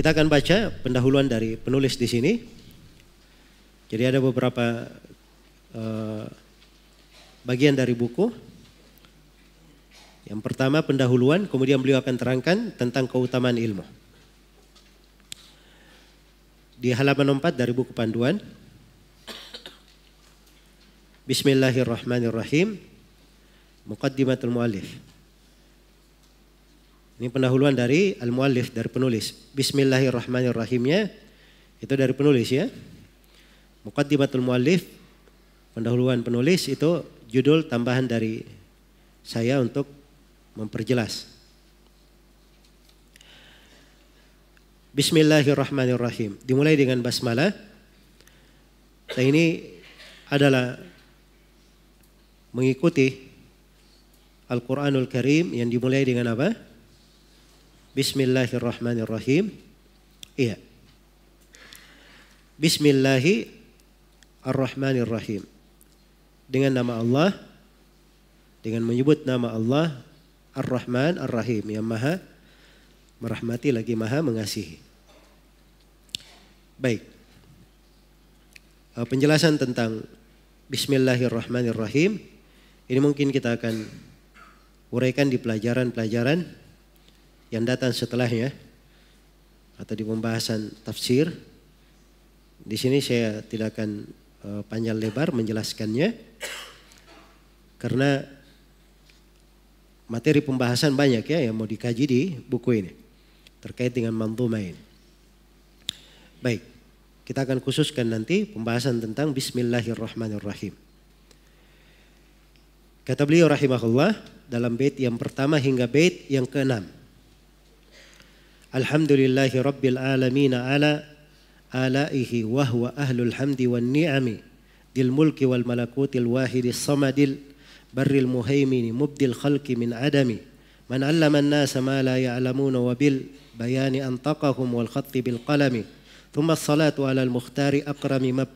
Kita akan baca pendahuluan dari penulis di sini. Jadi ada beberapa uh, bagian dari buku. Yang pertama pendahuluan, kemudian beliau akan terangkan tentang keutamaan ilmu. Di halaman 4 dari buku panduan. Bismillahirrahmanirrahim. Muqaddimatul muallif. Ini pendahuluan dari al-muallif dari penulis. Bismillahirrahmanirrahimnya itu dari penulis ya. Muqaddimatul muallif pendahuluan penulis itu judul tambahan dari saya untuk memperjelas. Bismillahirrahmanirrahim. Dimulai dengan basmalah. Nah ini adalah mengikuti Al-Quranul Karim yang dimulai dengan apa? Bismillahirrahmanirrahim. Iya. Bismillahirrahmanirrahim. Dengan nama Allah, dengan menyebut nama Allah, Ar-Rahman, Ar-Rahim, yang maha merahmati lagi maha mengasihi. Baik. Eh, penjelasan tentang Bismillahirrahmanirrahim. Ini mungkin kita akan uraikan di pelajaran-pelajaran yang datang setelahnya atau di pembahasan tafsir. Di sini saya tidak akan eh, panjang lebar menjelaskannya karena materi pembahasan banyak ya yang mau dikaji di buku ini terkait dengan manzumah ini. Baik, kita akan khususkan nanti pembahasan tentang Bismillahirrahmanirrahim. Kata beliau rahimahullah dalam bait yang pertama hingga bait yang keenam. الحمد لله رب العالمين على آلائه وهو أهل الحمد والنعم ذي الملك والملكوت الواحد الصمد البر المهيمن مبدي الخلق من عدم من علم الناس ما لا يعلمون وبالبيان أنطقهم والخط بالقلم ثم الصلاة على المختار أكرم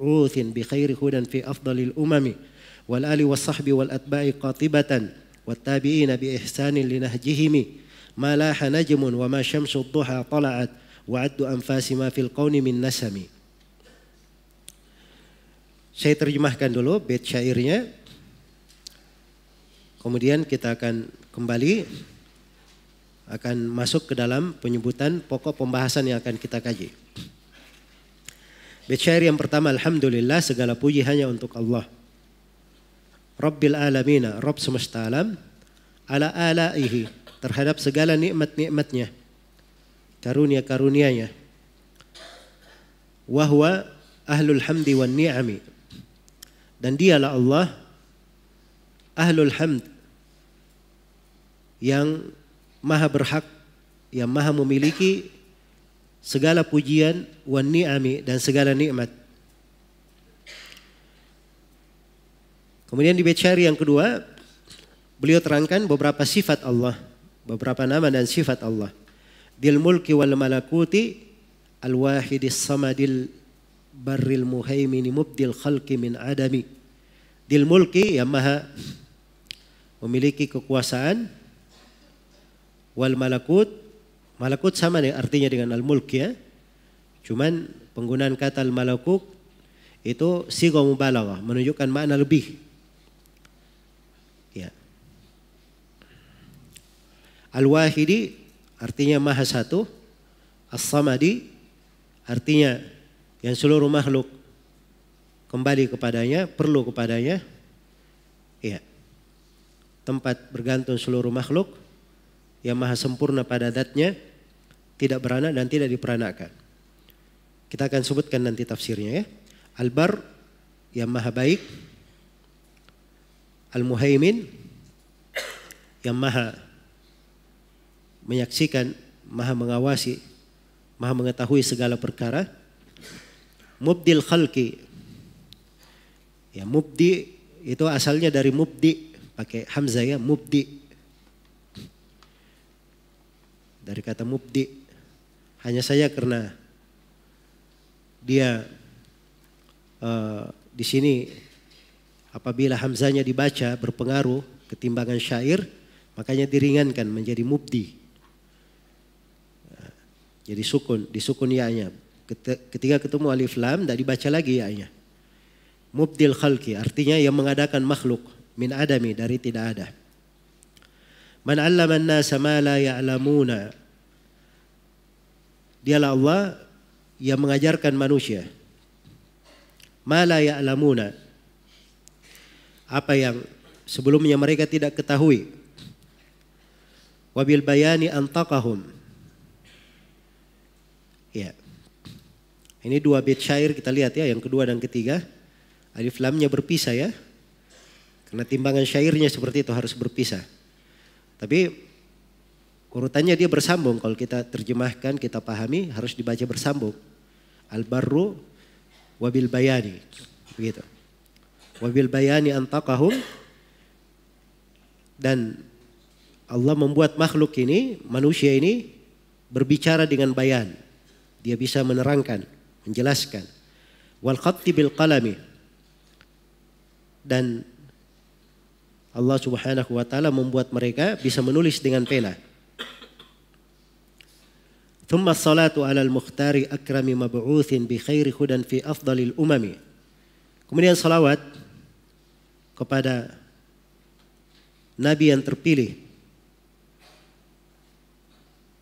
مبعوث بخير هدى في أفضل الأمم والآل والصحب والأتباع قاطبة والتابعين بإحسان لنهجهم ما لاح نجم وما شمس الضحى طلعت وعد أنفاس ما في القون من نسمي Saya terjemahkan dulu bait syairnya. Kemudian kita akan kembali akan masuk ke dalam penyebutan pokok pembahasan yang akan kita kaji. Bait syair yang pertama alhamdulillah segala puji hanya untuk Allah. Rabbil alamina, Rabb semesta alam, ala alaihi terhadap segala nikmat-nikmatnya, karunia-karunianya. Wahwa ahlul hamdi wa ni'ami. Dan dialah Allah ahlul hamd yang maha berhak, yang maha memiliki segala pujian wa ni'ami dan segala nikmat. Kemudian di bait yang kedua, beliau terangkan beberapa sifat Allah beberapa nama dan sifat Allah. Dil mulki wal malakuti al wahidis samadil barril muhaimini mubdil khalqi min adami. Dil mulki yang maha memiliki kekuasaan wal malakut malakut sama nih artinya dengan al mulki ya. Cuman penggunaan kata al malakut itu sigo mubalaghah menunjukkan makna lebih Al-Wahidi artinya maha satu. As-Samadi artinya yang seluruh makhluk kembali kepadanya, perlu kepadanya. ya Tempat bergantung seluruh makhluk yang maha sempurna pada datnya tidak beranak dan tidak diperanakan. Kita akan sebutkan nanti tafsirnya ya. Al-Bar yang maha baik. Al-Muhaimin yang maha menyaksikan, maha mengawasi, maha mengetahui segala perkara. Mubdil Khalki, Ya mubdi itu asalnya dari mubdi. Pakai hamzah ya mubdi. Dari kata mubdi. Hanya saya karena dia uh, di sini apabila Hamzahnya dibaca berpengaruh ketimbangan syair makanya diringankan menjadi mubdi jadi sukun, disukun ya-nya. Ketika ketemu alif lam, tidak dibaca lagi ya-nya. Mubdil khalki, artinya yang mengadakan makhluk. Min adami, dari tidak ada. Man allaman nasa ma la ya'lamuna. Dialah Allah yang mengajarkan manusia. Ma la ya'lamuna. Apa yang sebelumnya mereka tidak ketahui. Wabil bayani antaqahum Ya. Ini dua bait syair kita lihat ya, yang kedua dan ketiga. Alif lamnya berpisah ya. Karena timbangan syairnya seperti itu harus berpisah. Tapi urutannya dia bersambung. Kalau kita terjemahkan, kita pahami harus dibaca bersambung. Al-barru wabil bayani. Begitu. Wabil bayani antakahum. Dan Allah membuat makhluk ini, manusia ini berbicara dengan bayan. Dia bisa menerangkan, menjelaskan. Wal khatti bil qalami. Dan Allah Subhanahu wa taala membuat mereka bisa menulis dengan pena. ala al-mukhtari akrami mab'uthin bi khairi hudan fi afdalil umami. Kemudian salawat kepada Nabi yang terpilih,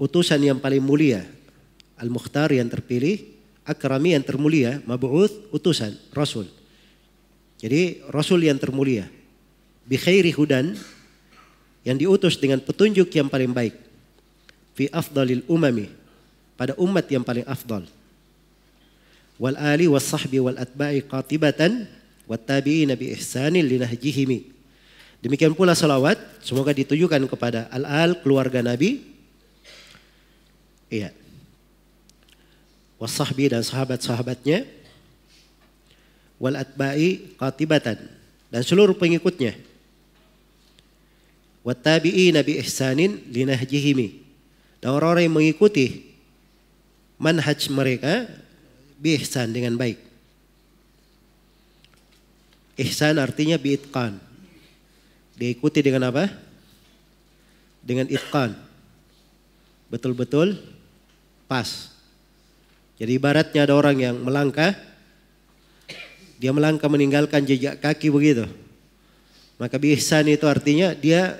utusan yang paling mulia, Al-Mukhtar yang terpilih, Akrami yang termulia, Mabu'ud utusan, Rasul. Jadi Rasul yang termulia. Bikhairi hudan yang diutus dengan petunjuk yang paling baik. Fi afdalil umami pada umat yang paling afdal. Wal ali was sahbi wal atba'i qatibatan wat tabi'ina bi ihsanin linahjihimi. Demikian pula salawat semoga ditujukan kepada al-al keluarga Nabi. Iya wasahbi dan sahabat-sahabatnya wal atba'i qatibatan dan seluruh pengikutnya wat tabi'i nabi ihsanin linahjihimi dan orang-orang yang mengikuti manhaj mereka bi ihsan dengan baik ihsan artinya bi itqan diikuti dengan apa dengan itqan betul-betul pas jadi ibaratnya ada orang yang melangkah, dia melangkah meninggalkan jejak kaki begitu. Maka bihsan itu artinya dia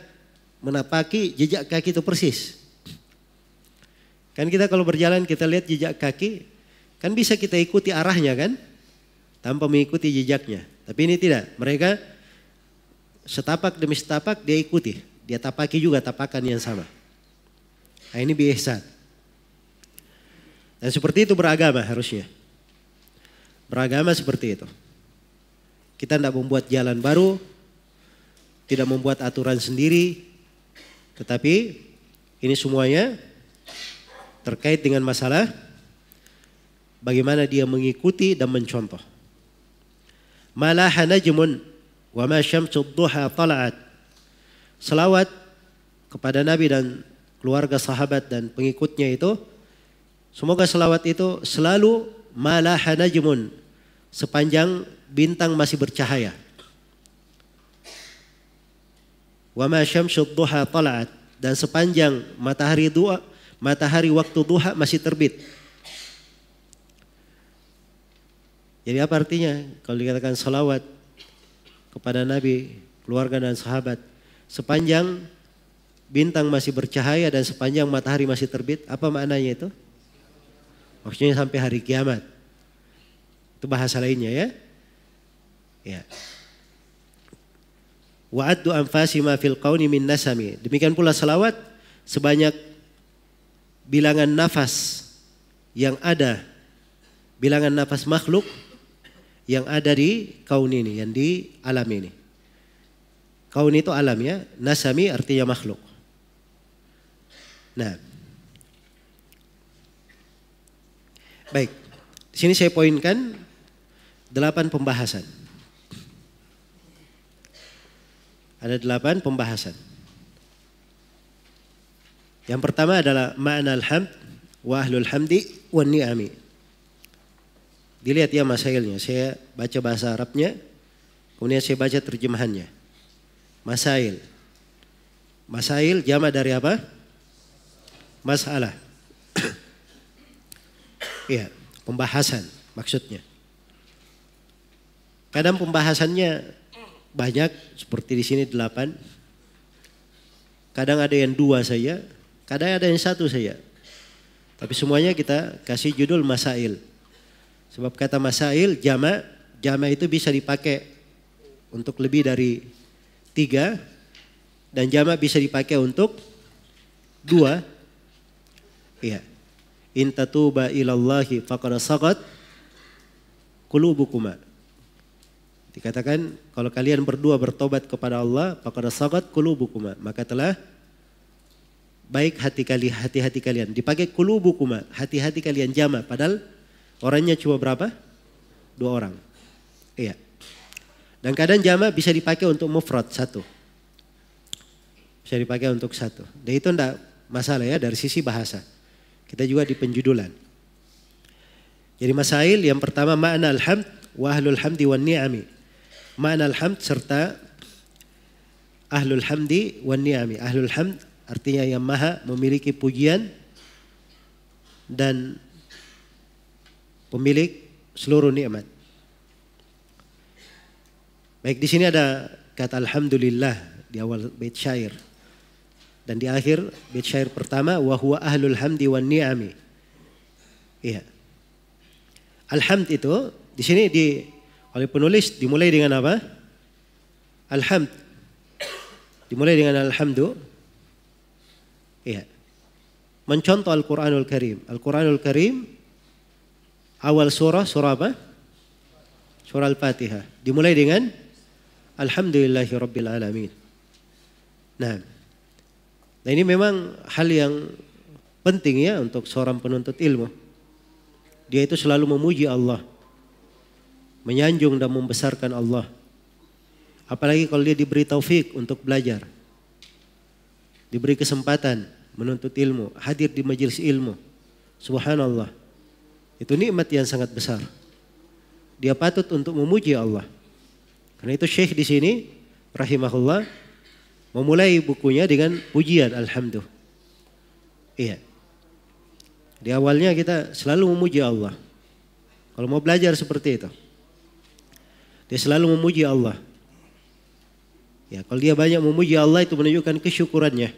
menapaki jejak kaki itu persis. Kan kita kalau berjalan kita lihat jejak kaki, kan bisa kita ikuti arahnya kan? Tanpa mengikuti jejaknya. Tapi ini tidak, mereka setapak demi setapak dia ikuti. Dia tapaki juga tapakan yang sama. Nah ini bihsan. Dan seperti itu beragama harusnya. Beragama seperti itu. Kita tidak membuat jalan baru, tidak membuat aturan sendiri, tetapi ini semuanya terkait dengan masalah bagaimana dia mengikuti dan mencontoh. Malaha najmun wa ma syamsu duha tala'at. Selawat kepada Nabi dan keluarga sahabat dan pengikutnya itu Semoga selawat itu selalu malahanajmun sepanjang bintang masih bercahaya. Wa ma syamsud duha tala'at dan sepanjang matahari dua matahari waktu duha masih terbit. Jadi apa artinya kalau dikatakan salawat kepada Nabi, keluarga dan sahabat sepanjang bintang masih bercahaya dan sepanjang matahari masih terbit, apa maknanya itu? Maksudnya sampai hari kiamat. Itu bahasa lainnya ya. Ya. Wa'addu anfasi ma fil qawni min nasami. Demikian pula salawat sebanyak bilangan nafas yang ada bilangan nafas makhluk yang ada di kaun ini, yang di alam ini. Kaun itu alam ya, nasami artinya makhluk. Nah, Baik, di sini saya poinkan delapan pembahasan. Ada delapan pembahasan. Yang pertama adalah makna alhamd wa ahlul hamdi wa ni'ami. Dilihat ya masailnya, saya baca bahasa Arabnya, kemudian saya baca terjemahannya. Masail. Masail jama dari apa? Masalah. Iya, pembahasan maksudnya. Kadang pembahasannya banyak, seperti di sini delapan. Kadang ada yang dua saya kadang ada yang satu saya Tapi semuanya kita kasih judul masail. Sebab kata masail jama, jama itu bisa dipakai untuk lebih dari tiga dan jama bisa dipakai untuk dua. Iya in tatuba ilallahi faqad sagat qulubukuma. Dikatakan kalau kalian berdua bertobat kepada Allah faqad sagat qulubukuma, maka telah baik hati kali hati-hati kalian. Dipakai kulubukuma, hati-hati kalian jama. Padahal orangnya cuma berapa? Dua orang. Iya. Dan kadang jama bisa dipakai untuk mufrad satu. Bisa dipakai untuk satu. Dan itu enggak masalah ya dari sisi bahasa. Kita juga di penjudulan. Jadi masail yang pertama makna alhamd wa ahlul hamdi wan ni'ami. Makna alhamd serta ahlul hamdi wan ni'ami. Ahlul hamd artinya yang maha memiliki pujian dan pemilik seluruh nikmat. Baik di sini ada kata alhamdulillah di awal bait syair. Dan di akhir bait syair pertama wa huwa ahlul hamdi wan ni'ami. Iya. Alhamd itu di sini di oleh penulis dimulai dengan apa? Alhamd. Dimulai dengan alhamdu. Iya. Mencontoh Al-Qur'anul Karim. Al-Qur'anul Karim awal surah surah apa? Surah Al-Fatihah. Dimulai dengan Alhamdulillahi Rabbil Alamin. Nah. Nah ini memang hal yang penting ya untuk seorang penuntut ilmu. Dia itu selalu memuji Allah. Menyanjung dan membesarkan Allah. Apalagi kalau dia diberi taufik untuk belajar. Diberi kesempatan menuntut ilmu. Hadir di majelis ilmu. Subhanallah. Itu nikmat yang sangat besar. Dia patut untuk memuji Allah. Karena itu Syekh di sini rahimahullah memulai bukunya dengan pujian alhamdulillah. Iya. Di awalnya kita selalu memuji Allah. Kalau mau belajar seperti itu. Dia selalu memuji Allah. Ya, kalau dia banyak memuji Allah itu menunjukkan kesyukurannya.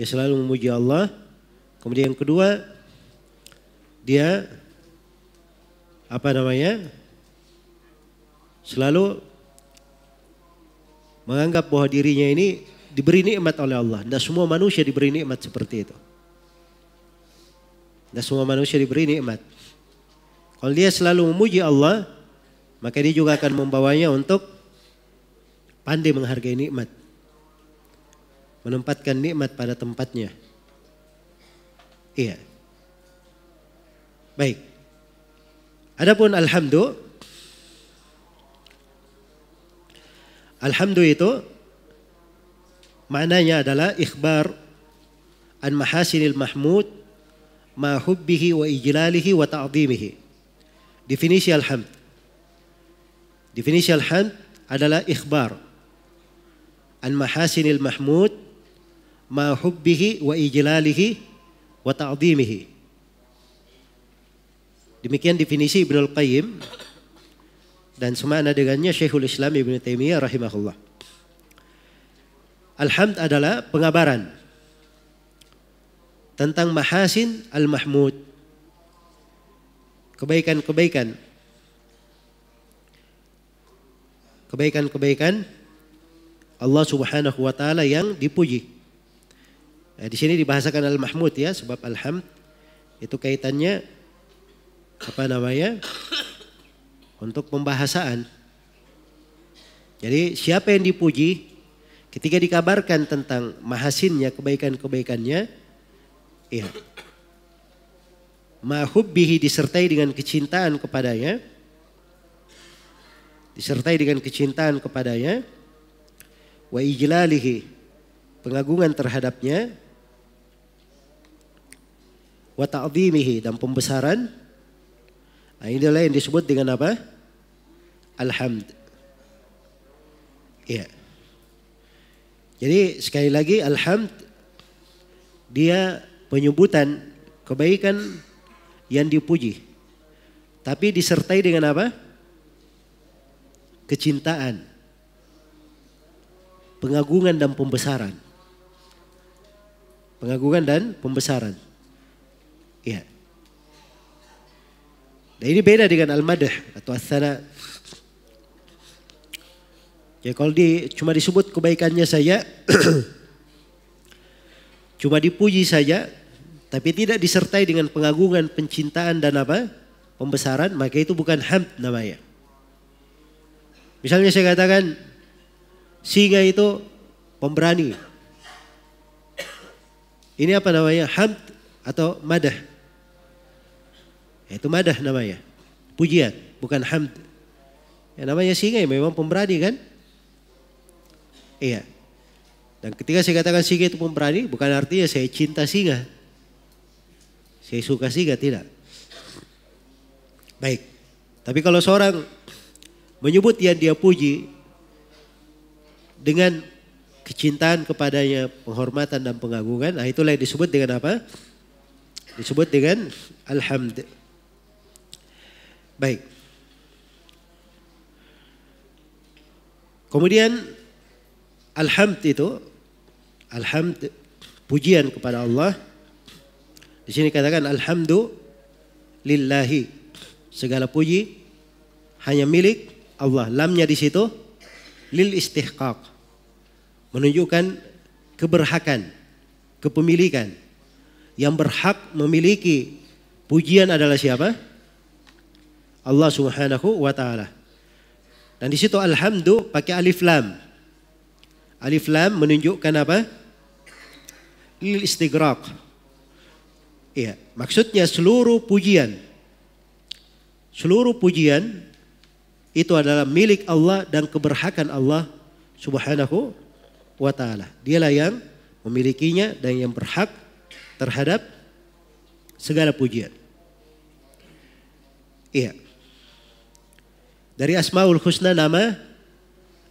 Dia selalu memuji Allah. Kemudian yang kedua, dia apa namanya? Selalu menganggap bahwa dirinya ini diberi nikmat oleh Allah. dan semua manusia diberi nikmat seperti itu. Tidak semua manusia diberi nikmat. Kalau dia selalu memuji Allah, maka dia juga akan membawanya untuk pandai menghargai nikmat. Menempatkan nikmat pada tempatnya. Iya. Baik. Adapun alhamdulillah Alhamdulillah itu maknanya adalah ikhbar an mahasinil mahmud ma hubbihi wa ijlalihi wa ta'zimihi. Definisi alhamd. Definisi alhamd adalah ikhbar an mahasinil mahmud ma hubbihi wa ijlalihi wa ta'zimihi. Demikian definisi Ibnu Al-Qayyim dan semana dengannya Syekhul Islam Ibn Taimiyah rahimahullah. Alhamd adalah pengabaran tentang mahasin al-mahmud. Kebaikan-kebaikan. Kebaikan-kebaikan Allah Subhanahu wa taala yang dipuji. Nah, di sini dibahasakan al-mahmud ya sebab alhamd itu kaitannya apa namanya? untuk pembahasan, Jadi siapa yang dipuji ketika dikabarkan tentang mahasinnya, kebaikan-kebaikannya, ya. Mahubbihi disertai dengan kecintaan kepadanya, disertai dengan kecintaan kepadanya, wa ijlalihi pengagungan terhadapnya, wa ta'zimihi dan pembesaran Nah, inilah yang disebut dengan apa? Alhamd. Ya. Jadi sekali lagi alhamd dia penyebutan kebaikan yang dipuji. Tapi disertai dengan apa? Kecintaan. Pengagungan dan pembesaran. Pengagungan dan pembesaran. Yeah. Nah ini beda dengan al-madah atau asana. Ya kalau di, cuma disebut kebaikannya saja, cuma dipuji saja, tapi tidak disertai dengan pengagungan, pencintaan dan apa? Pembesaran, maka itu bukan hamd namanya. Misalnya saya katakan, singa itu pemberani. Ini apa namanya? Hamd atau madah? Ya, itu madah namanya. Pujian, bukan hamd. Ya, namanya singa ya, memang pemberani kan? Iya. Dan ketika saya katakan singa itu pemberani, bukan artinya saya cinta singa. Saya suka singa, tidak. Baik. Tapi kalau seorang menyebut yang dia puji dengan kecintaan kepadanya, penghormatan dan pengagungan, nah itulah yang disebut dengan apa? Disebut dengan alhamdulillah. Baik. Kemudian alhamd itu alhamd pujian kepada Allah. Di sini katakan lillahi. Segala puji hanya milik Allah. Lamnya di situ lil istihqaq. Menunjukkan keberhakan, kepemilikan. Yang berhak memiliki pujian adalah siapa? Allah Subhanahu wa taala. Dan di situ alhamdu pakai alif lam. Alif lam menunjukkan apa? Lil istigraq. Iya, maksudnya seluruh pujian. Seluruh pujian itu adalah milik Allah dan keberhakan Allah Subhanahu wa taala. Dialah yang memilikinya dan yang berhak terhadap segala pujian. Iya. Dari Asmaul Husna nama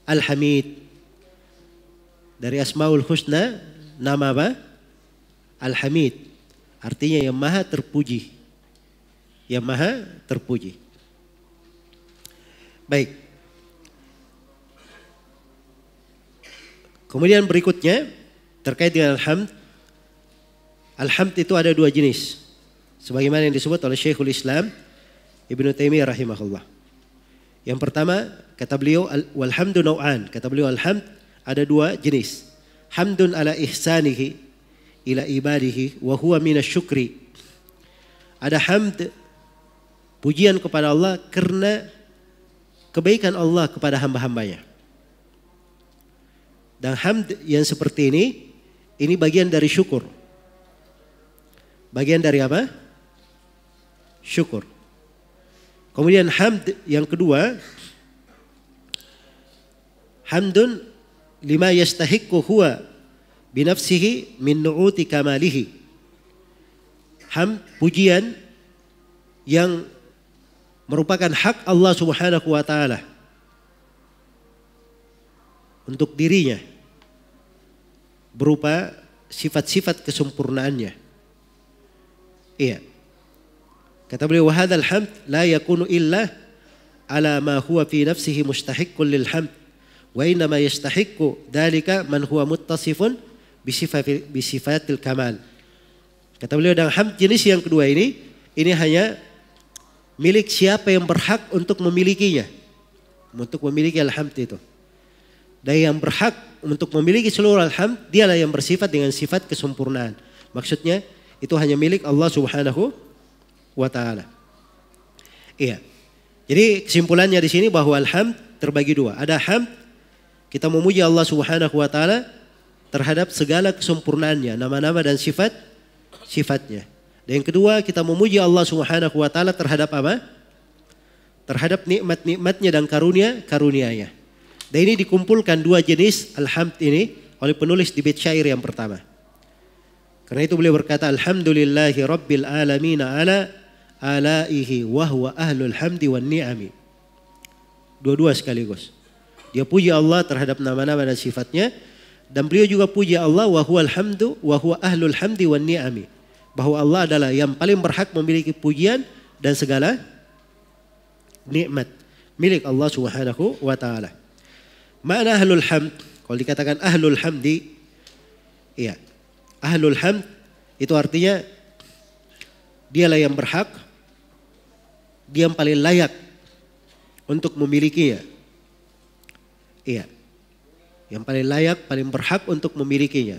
Al-Hamid. Dari Asmaul Husna nama apa? Al-Hamid. Artinya yang maha terpuji. Yang maha terpuji. Baik. Kemudian berikutnya terkait dengan Al-Hamd. Al-Hamd itu ada dua jenis. Sebagaimana yang disebut oleh Syekhul Islam Ibnu Taimiyah rahimahullah. Yang pertama kata beliau walhamdu nau'an. Kata beliau alhamd ada dua jenis. Hamdun ala ihsanihi ila ibadihi wa huwa minasyukri. Ada hamd pujian kepada Allah karena kebaikan Allah kepada hamba-hambanya. Dan hamd yang seperti ini, ini bagian dari syukur. Bagian dari apa? Syukur. Kemudian hamd yang kedua hamdun lima yastahiqqu huwa binafsihi min nu'uti kamalihi. Ham pujian yang merupakan hak Allah Subhanahu wa taala untuk dirinya berupa sifat-sifat kesempurnaannya. Iya. Kata beliau wahadzal hamd la yakunu illa ala ma huwa fi nafsihi mustahiqqun lil hamd wa inna ma yastahiqqu dalika man huwa muttasifun bi bi sifatil kamal. Kata beliau dan hamd jenis yang kedua ini ini hanya milik siapa yang berhak untuk memilikinya. Untuk memiliki alhamd itu. Dan yang berhak untuk memiliki seluruh alhamd dialah yang bersifat dengan sifat kesempurnaan. Maksudnya itu hanya milik Allah Subhanahu wa taala. Iya. Jadi kesimpulannya di sini bahwa alhamd terbagi dua. Ada hamd kita memuji Allah Subhanahu wa taala terhadap segala kesempurnaannya, nama-nama dan sifat sifatnya. Dan yang kedua, kita memuji Allah Subhanahu wa taala terhadap apa? Terhadap nikmat-nikmatnya dan karunia-karunianya. Dan ini dikumpulkan dua jenis alhamd ini oleh penulis di bait syair yang pertama. Karena itu beliau berkata alhamdulillahi rabbil alamin ala alaihi wa huwa ahlul hamdi wa ni'ami. Dua-dua sekaligus. Dia puji Allah terhadap nama-nama dan sifatnya dan beliau juga puji Allah wa huwa alhamdu wa huwa ahlul hamdi wa ni'ami. Bahwa Allah adalah yang paling berhak memiliki pujian dan segala nikmat milik Allah Subhanahu wa taala. Mana ahlul hamd? Kalau dikatakan ahlul hamdi iya. Ahlul hamd itu artinya dialah yang berhak dia yang paling layak untuk memilikinya. Iya. Yang paling layak, paling berhak untuk memilikinya.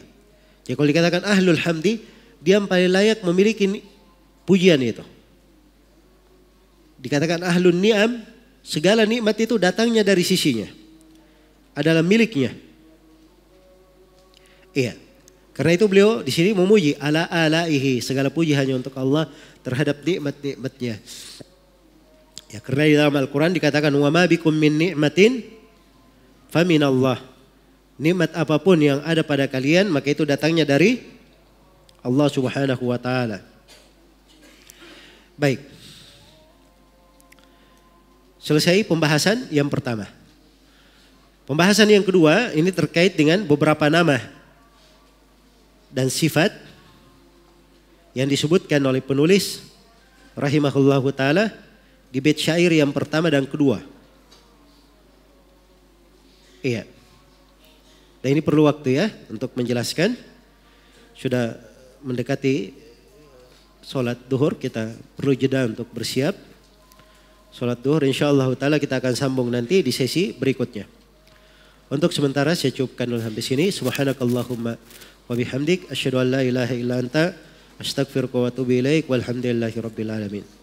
Jadi ya, kalau dikatakan ahlul hamdi, dia yang paling layak memiliki pujian itu. Dikatakan ahlul ni'am, segala nikmat itu datangnya dari sisinya. Adalah miliknya. Iya. Karena itu beliau di sini memuji ala alaihi segala puji hanya untuk Allah terhadap nikmat-nikmatnya. Ya karena di dalam Al-Quran dikatakan wa ma bikum min ni'matin faminallah. Nikmat apapun yang ada pada kalian maka itu datangnya dari Allah Subhanahu wa taala. Baik. Selesai pembahasan yang pertama. Pembahasan yang kedua ini terkait dengan beberapa nama dan sifat yang disebutkan oleh penulis rahimahullahu taala di bait syair yang pertama dan kedua. Iya. Dan ini perlu waktu ya untuk menjelaskan. Sudah mendekati sholat duhur kita perlu jeda untuk bersiap. Sholat duhur insya Allah ta'ala kita akan sambung nanti di sesi berikutnya. Untuk sementara saya cukupkan dulu habis ini. Subhanakallahumma wa bihamdik. Asyadu an la ilaha illa anta. Astagfirullah wa atubu ilaik. Walhamdulillahi rabbil alamin.